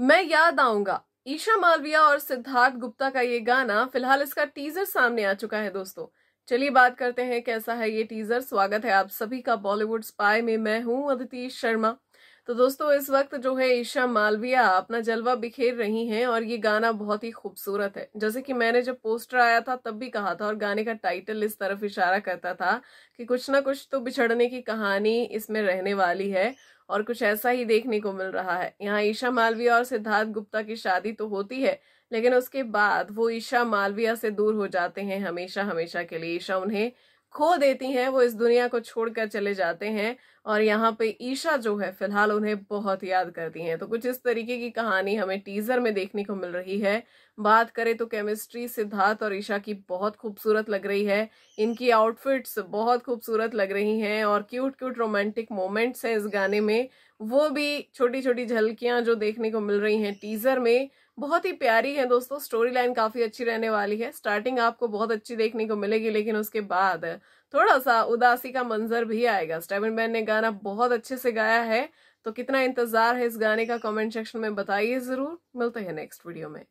मैं याद आऊंगा ईशा मालविया और सिद्धार्थ गुप्ता का ये गाना फिलहाल इसका टीजर सामने आ चुका है दोस्तों चलिए बात करते हैं कैसा है ये टीजर स्वागत है आप सभी का बॉलीवुड स्पाई में मैं हूं अदिति शर्मा तो दोस्तों इस वक्त जो है ईशा मालविया अपना जलवा बिखेर रही हैं और ये गाना बहुत ही खूबसूरत है जैसे कि मैंने जब पोस्टर आया था तब भी कहा था और गाने का टाइटल इस तरफ इशारा करता था कि कुछ ना कुछ तो बिछड़ने की कहानी इसमें रहने वाली है और कुछ ऐसा ही देखने को मिल रहा है यहाँ ईशा मालविया और सिद्धार्थ गुप्ता की शादी तो होती है लेकिन उसके बाद वो ईशा मालविया से दूर हो जाते हैं हमेशा हमेशा के लिए ईशा उन्हें खो देती हैं वो इस दुनिया को छोड़कर चले जाते हैं और यहाँ पे ईशा जो है फिलहाल उन्हें बहुत याद करती हैं तो कुछ इस तरीके की कहानी हमें टीजर में देखने को मिल रही है बात करें तो केमिस्ट्री सिद्धार्थ और ईशा की बहुत खूबसूरत लग रही है इनकी आउटफिट्स बहुत खूबसूरत लग रही हैं और क्यूट क्यूट रोमांटिक मोमेंट्स हैं इस गाने में वो भी छोटी छोटी झलकियाँ जो देखने को मिल रही हैं टीजर में बहुत ही प्यारी है दोस्तों स्टोरी लाइन काफी अच्छी रहने वाली है स्टार्टिंग आपको बहुत अच्छी देखने को मिलेगी लेकिन उसके बाद थोड़ा सा उदासी का मंजर भी आएगा स्टेवन बैन ने गाना बहुत अच्छे से गाया है तो कितना इंतजार है इस गाने का कमेंट सेक्शन में बताइए जरूर मिलते हैं नेक्स्ट वीडियो में